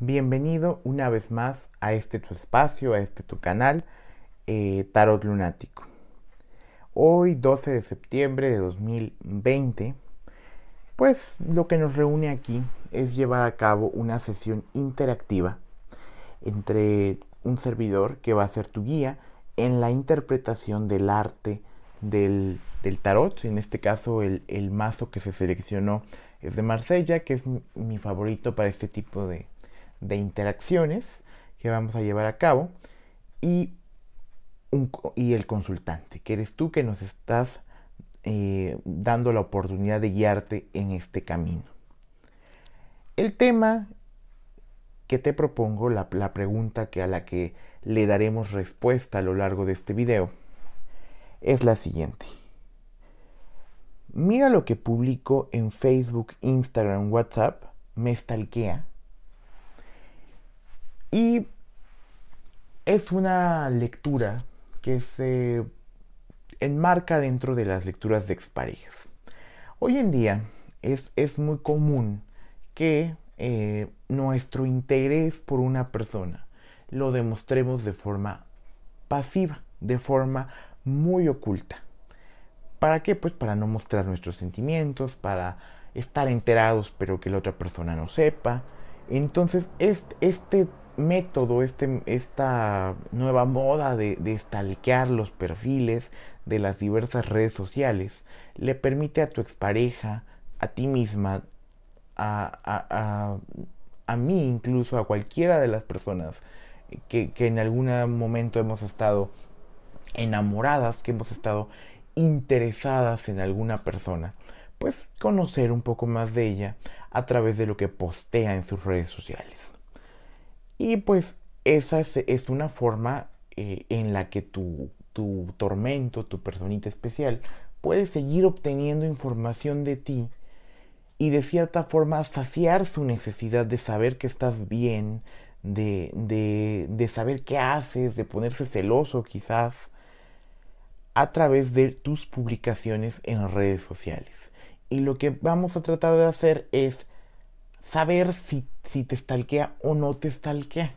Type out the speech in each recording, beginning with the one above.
Bienvenido una vez más a este tu espacio, a este tu canal, eh, Tarot Lunático. Hoy, 12 de septiembre de 2020, pues lo que nos reúne aquí es llevar a cabo una sesión interactiva entre un servidor que va a ser tu guía en la interpretación del arte del, tarot, en este caso el, mazo que se seleccionó es de Marsella, que es mi favorito para este tipo de, de interacciones que vamos a llevar a cabo y, el consultante, que eres tú que nos estás eh, dando la oportunidad de guiarte en este camino. El tema que te propongo, la, pregunta que a la que le daremos respuesta a lo largo de este video, es la siguiente. Mira lo que publico en Facebook, Instagram, WhatsApp, me estalquea y es una lectura que se enmarca dentro de las lecturas de exparejas. Hoy en día es, es muy común que eh, nuestro interés por una persona lo demostremos de forma pasiva, de forma muy oculta. ¿Para qué? Pues para no mostrar nuestros sentimientos, para estar enterados pero que la otra persona no sepa. Entonces este método, este, esta nueva moda de, de stalkear los perfiles de las diversas redes sociales, le permite a tu expareja, a ti misma, a, mí incluso, a cualquiera de las personas que en algún momento hemos estado enamoradas, que hemos estado interesadas en alguna persona, pues conocer un poco más de ella a través de lo que postea en sus redes sociales. Y pues esa es, una forma eh, en la que tu, tu tormento, tu personita especial, puede seguir obteniendo información de ti y de cierta forma saciar su necesidad de saber que estás bien, de, de, de, saber qué haces, de ponerse celoso quizás, a través de tus publicaciones en redes sociales. Y lo que vamos a tratar de hacer es saber si, te stalkea o no te stalkea.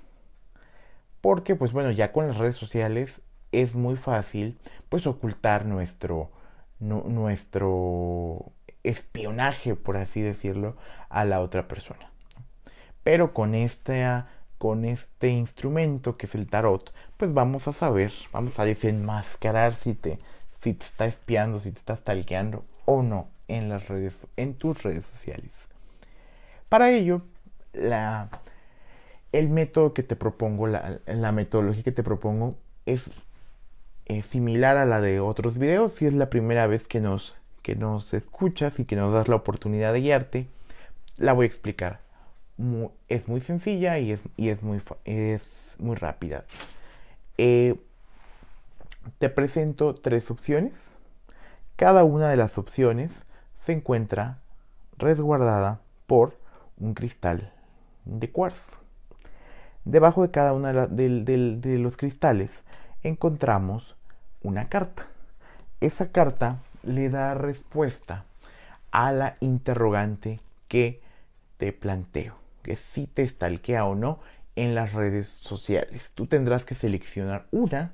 Porque, pues bueno, ya con las redes sociales es muy fácil, pues, ocultar nuestro, nuestro espionaje, por así decirlo, a la otra persona. Pero con esta con este instrumento que es el tarot, pues vamos a saber, vamos a desenmascarar si te, si te está espiando, si te está stalkeando o no en las redes, en tus redes sociales. Para ello, la, el método que te propongo, la, metodología que te propongo es, similar a la de otros videos. Si es la primera vez que nos, que nos escuchas y que nos das la oportunidad de guiarte, la voy a explicar. es muy sencilla y es, es, muy, es muy rápida. Eh, te presento tres opciones. Cada una de las opciones se encuentra resguardada por un cristal de cuarzo. Debajo de cada uno de, los cristales encontramos una carta. Esa carta le da respuesta a la interrogante que te planteo, que si te estalquea o no en las redes sociales. Tú tendrás que seleccionar una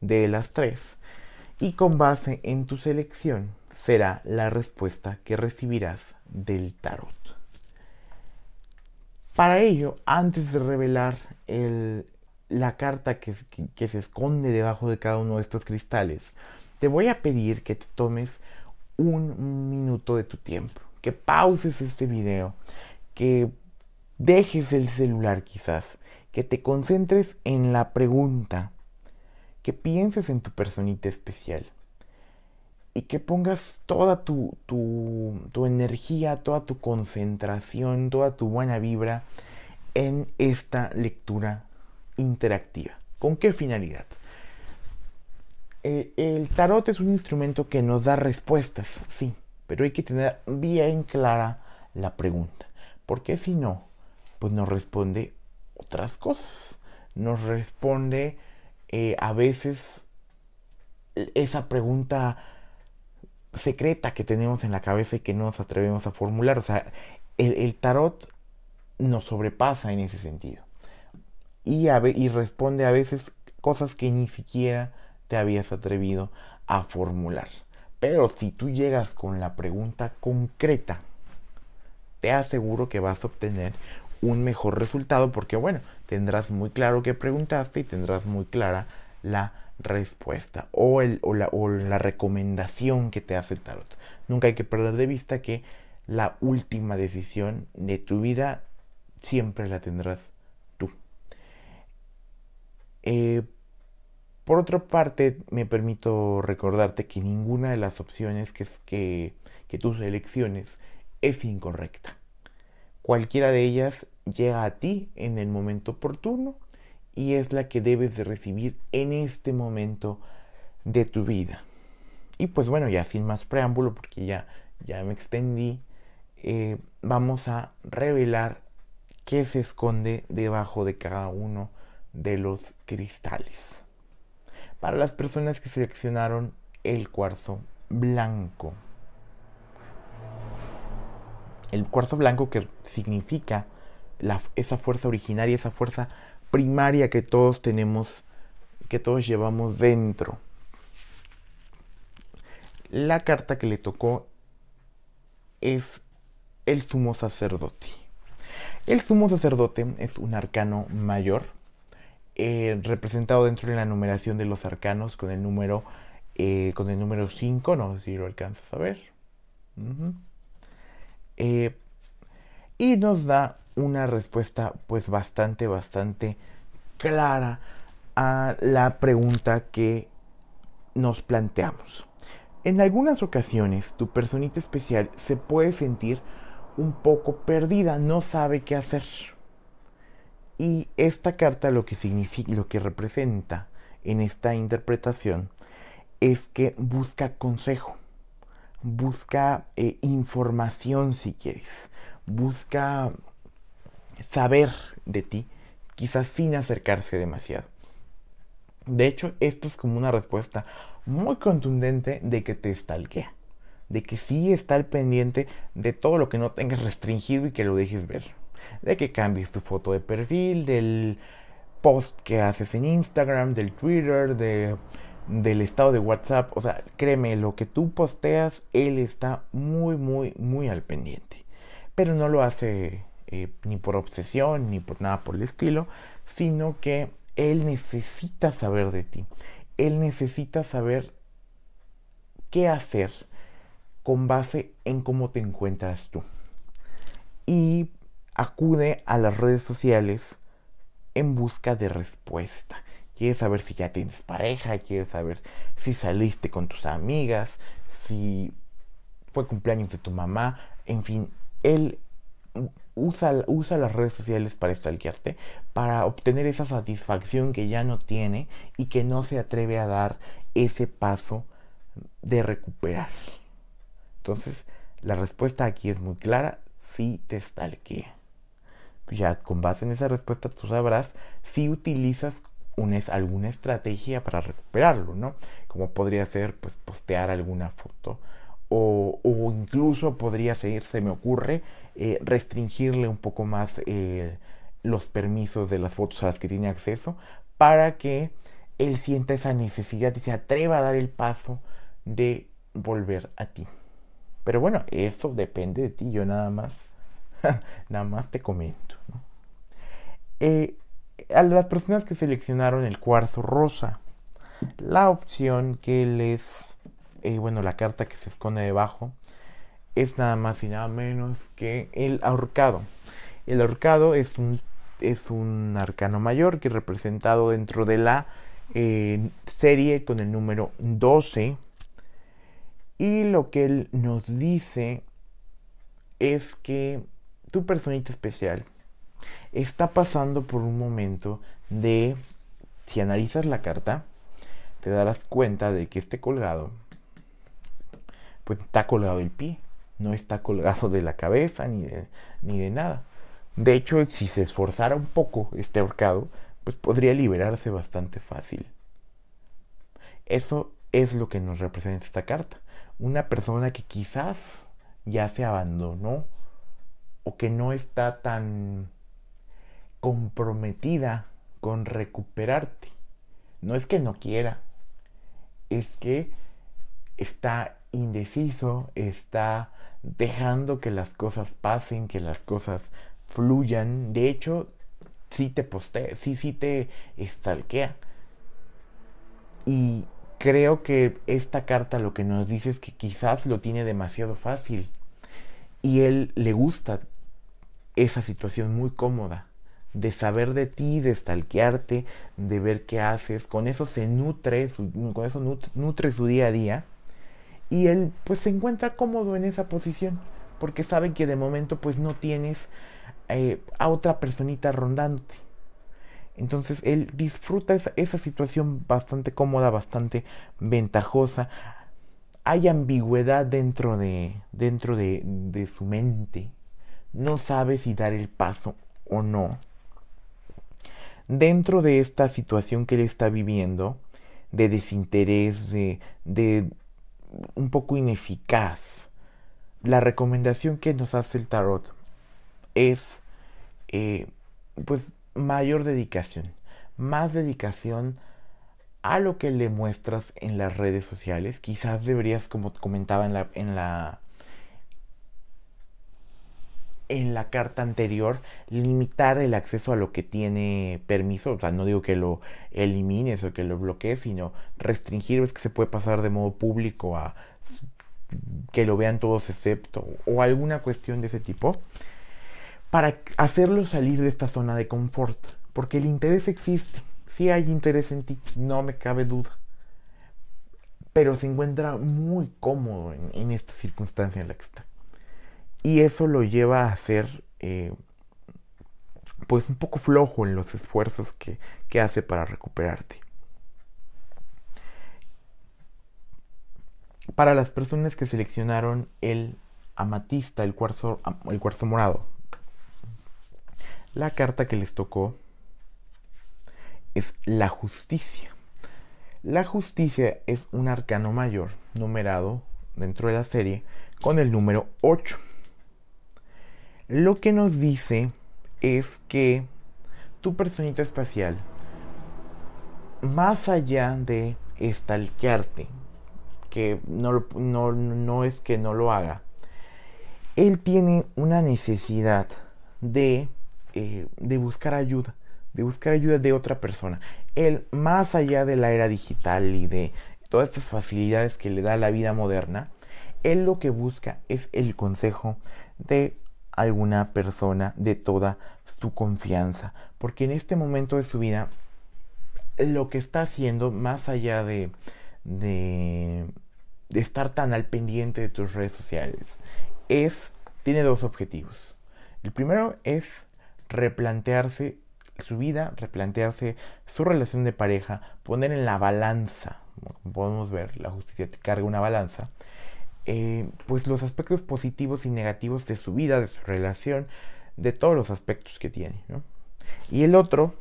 de las tres y con base en tu selección será la respuesta que recibirás del tarot. Para ello, antes de revelar la carta que, que se esconde debajo de cada uno de estos cristales, te voy a pedir que te tomes un minuto de tu tiempo, que pauses este video, que dejes el celular quizás, que te concentres en la pregunta, que pienses en tu personita especial, y que pongas toda tu, energía, toda tu concentración, toda tu buena vibra en esta lectura interactiva. ¿Con qué finalidad? Eh, el tarot es un instrumento que nos da respuestas, sí, pero hay que tener bien clara la pregunta, porque si no, pues nos responde otras cosas, nos responde eh, a veces esa pregunta secreta que tenemos en la cabeza y que no nos atrevemos a formular. O sea, el, tarot nos sobrepasa en ese sentido. Y, y responde a veces cosas que ni siquiera te habías atrevido a formular. Pero si tú llegas con la pregunta concreta, te aseguro que vas a obtener un mejor resultado porque bueno, tendrás muy claro que preguntaste y tendrás muy clara la respuesta o, la, recomendación que te hace tarot. Nunca hay que perder de vista que la última decisión de tu vida siempre la tendrás tú. Eh, por otra parte, me permito recordarte que ninguna de las opciones que, es que, que tú selecciones es incorrecta. Cualquiera de ellas llega a ti en el momento oportuno y es la que debes de recibir en este momento de tu vida. Y pues bueno, ya sin más preámbulo, porque ya, ya me extendí, eh, vamos a revelar qué se esconde debajo de cada uno de los cristales. Para las personas que seleccionaron el cuarzo blanco. El cuarzo blanco que significa esa fuerza originaria, esa fuerza primaria que todos tenemos, que todos llevamos dentro. La carta que le tocó es el sumo sacerdote. El sumo sacerdote es un arcano mayor, eh, representado dentro de la numeración de los arcanos con el número eh, con el número 5, no sé si lo alcanzas a ver. Eh, y nos da una respuesta pues bastante, bastante clara a la pregunta que nos planteamos. En algunas ocasiones tu personita especial se puede sentir un poco perdida, no sabe qué hacer. Y esta carta lo que significa, lo que representa en esta interpretación es que busca consejo, busca eh, información si quieres, busca saber de ti, quizás sin acercarse demasiado. De hecho, esto es como una respuesta muy contundente de que te estalquea, de que sí está al pendiente de todo lo que no tengas restringido y que lo dejes ver, de que cambies tu foto de perfil, del post que haces en Instagram, del Twitter, del estado de WhatsApp, o sea, créeme, lo que tú posteas, él está muy, muy, muy al pendiente, pero no lo hace eh, ni por obsesión, ni por nada por el estilo, sino que él necesita saber de ti. Él necesita saber qué hacer con base en cómo te encuentras tú. Y acude a las redes sociales en busca de respuesta. quiere saber si ya tienes pareja, quiere saber si saliste con tus amigas, si fue cumpleaños de tu mamá, en fin, él usa, las redes sociales para stalkearte, para obtener esa satisfacción que ya no tiene y que no se atreve a dar ese paso de recuperar. Entonces, la respuesta aquí es muy clara, si te stalkea. Ya con base en esa respuesta tú sabrás si utilizas una, alguna estrategia para recuperarlo, ¿no? Como podría ser pues, postear alguna foto o, o incluso podría ser, se me ocurre, eh, restringirle un poco más eh, los permisos de las fotos a las que tiene acceso para que él sienta esa necesidad y se atreva a dar el paso de volver a ti. Pero bueno, eso depende de ti, yo nada más, nada más te comento. Eh, a las personas que seleccionaron el cuarzo rosa, la opción que les, bueno, la carta que se esconde debajo, es nada más y nada menos que el ahorcado. El ahorcado es un, es un arcano mayor que es representado dentro de la eh, serie con el número 12. Y lo que él nos dice es que tu personita especial está pasando por un momento de, si analizas la carta, te darás cuenta de que este colgado, pues está colgado el pie no está colgado de la cabeza ni de, ni de nada. De hecho, si se esforzara un poco este ahorcado, pues podría liberarse bastante fácil. Eso es lo que nos representa esta carta. Una persona que quizás ya se abandonó o que no está tan comprometida con recuperarte. No es que no quiera, es que está indeciso, está dejando que las cosas pasen, que las cosas fluyan. De hecho, sí te postea, sí, sí te estalquea. Y creo que esta carta lo que nos dice es que quizás lo tiene demasiado fácil. Y él le gusta esa situación muy cómoda de saber de ti, de estalquearte de ver qué haces. Con eso se nutre, con eso nutre su día a día y él pues se encuentra cómodo en esa posición porque sabe que de momento pues no tienes eh, a otra personita rondante. Entonces él disfruta esa, situación bastante cómoda, bastante ventajosa. Hay ambigüedad dentro de, dentro de, su mente. No sabe si dar el paso o no. Dentro de esta situación que él está viviendo, de desinterés, de, de un poco ineficaz. La recomendación que nos hace el tarot es eh, pues mayor dedicación, más dedicación a lo que le muestras en las redes sociales. Quizás deberías, como comentaba en la, en la en la carta anterior limitar el acceso a lo que tiene permiso, o sea, no digo que lo elimines o que lo bloquees, sino restringir es que se puede pasar de modo público a que lo vean todos excepto o alguna cuestión de ese tipo para hacerlo salir de esta zona de confort, porque el interés existe, si hay interés en ti, no me cabe duda, pero se encuentra muy cómodo en esta circunstancia en la que está. Y eso lo lleva a ser eh, pues un poco flojo en los esfuerzos que, que hace para recuperarte. Para las personas que seleccionaron el amatista, el cuarzo, el cuarzo morado, la carta que les tocó es la justicia. La justicia es un arcano mayor numerado dentro de la serie con el número 8. Lo que nos dice es que tu personita espacial, más allá de estalquearte, que no, es que no lo haga, él tiene una necesidad de, eh, de, buscar ayuda, de buscar ayuda de otra persona. Él, más allá de la era digital y de todas estas facilidades que le da la vida moderna, él lo que busca es el consejo de alguna persona de toda su confianza. Porque en este momento de su vida, lo que está haciendo, más allá de, de, estar tan al pendiente de tus redes sociales, es, tiene dos objetivos. El primero es replantearse su vida, replantearse su relación de pareja, poner en la balanza, como podemos ver, la justicia te carga una balanza, eh, pues los aspectos positivos y negativos de su vida, de su relación, de todos los aspectos que tiene. Y el otro,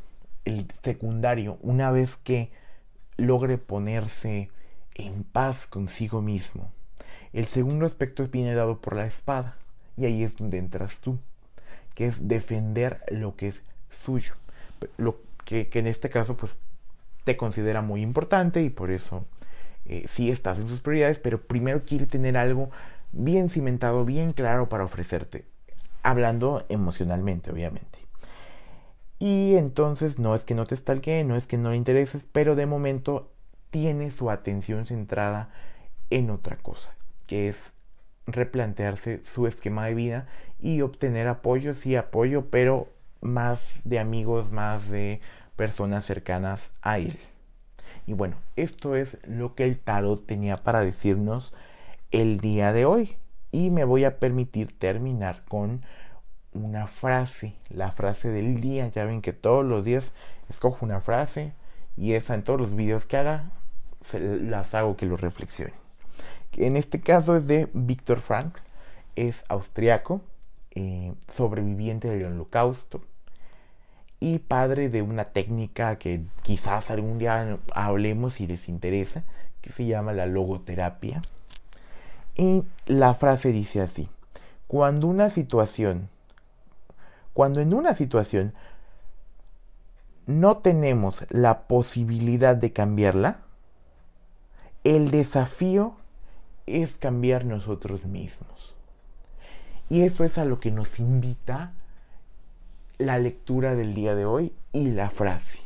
el secundario, una vez que logre ponerse en paz consigo mismo. El segundo aspecto viene dado por la espada, y ahí es donde entras tú, que es defender lo que es suyo, lo que, que en este caso pues te considera muy importante y por eso eh, sí estás en sus prioridades, pero primero quiere tener algo bien cimentado, bien claro para ofrecerte, hablando emocionalmente, obviamente. Y entonces no es que no te estalquee, no es que no le intereses, pero de momento tiene su atención centrada en otra cosa, que es replantearse su esquema de vida y obtener apoyo, sí apoyo, pero más de amigos, más de personas cercanas a él. Y bueno, esto es lo que el tarot tenía para decirnos el día de hoy. Y me voy a permitir terminar con una frase, la frase del día. Ya ven que todos los días escojo una frase y esa en todos los videos que haga las hago que lo reflexionen. En este caso es de Víctor Frank, es austriaco, eh, sobreviviente del holocausto y padre de una técnica que quizás algún día hablemos si les interesa, que se llama la logoterapia. Y la frase dice así, cuando una situación, cuando en una situación no tenemos la posibilidad de cambiarla, el desafío es cambiar nosotros mismos. Y eso es a lo que nos invita la lectura del día de hoy y la frase.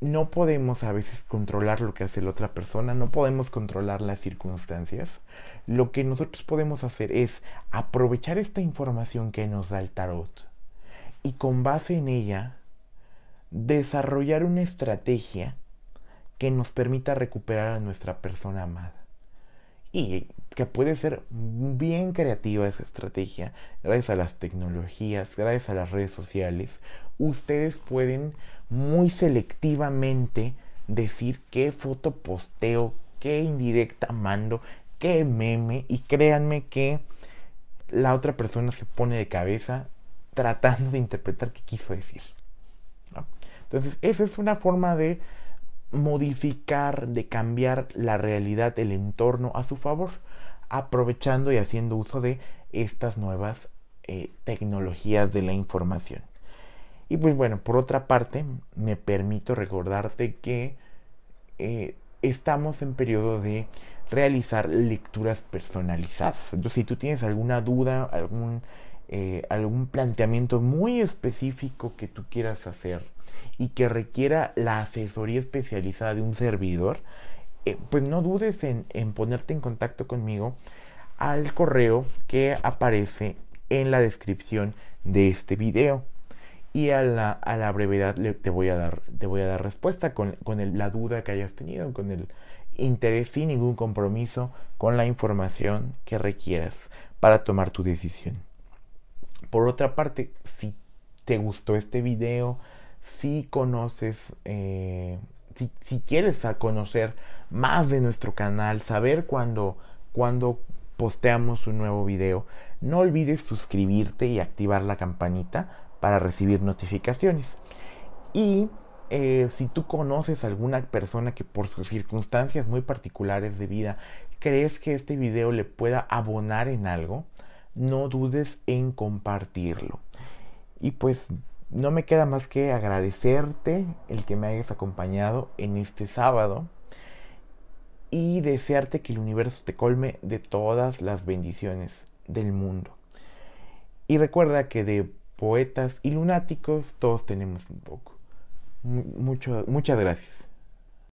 No podemos a veces controlar lo que hace la otra persona, no podemos controlar las circunstancias. Lo que nosotros podemos hacer es aprovechar esta información que nos da el tarot y con base en ella desarrollar una estrategia que nos permita recuperar a nuestra persona amada y que puede ser bien creativa esa estrategia. Gracias a las tecnologías, gracias a las redes sociales, ustedes pueden muy selectivamente decir qué foto posteo, qué indirecta mando, qué meme y créanme que la otra persona se pone de cabeza tratando de interpretar qué quiso decir. Entonces, esa es una forma de modificar, de cambiar la realidad, el entorno a su favor, aprovechando y haciendo uso de estas nuevas eh, tecnologías de la información. Y pues bueno, por otra parte, me permito recordarte que eh, estamos en periodo de realizar lecturas personalizadas. Entonces, si tú tienes alguna duda, algún, eh, algún planteamiento muy específico que tú quieras hacer, y que requiera la asesoría especializada de un servidor, eh, pues no dudes en, en ponerte en contacto conmigo al correo que aparece en la descripción de este video y a la, a la brevedad le, te, voy a dar, te voy a dar respuesta con, la duda que hayas tenido, con el interés sin ningún compromiso, con la información que requieras para tomar tu decisión. Por otra parte, si te gustó este video, eh, si conoces, si, quieres conocer más de nuestro canal, saber cuándo cuando posteamos un nuevo video, no olvides suscribirte y activar la campanita para recibir notificaciones. Y eh, si tú conoces a alguna persona que por sus circunstancias muy particulares de vida crees que este video le pueda abonar en algo, no dudes en compartirlo. Y pues no me queda más que agradecerte el que me hayas acompañado en este sábado y desearte que el universo te colme de todas las bendiciones del mundo. Y recuerda que de poetas y lunáticos todos tenemos un poco. muchas gracias.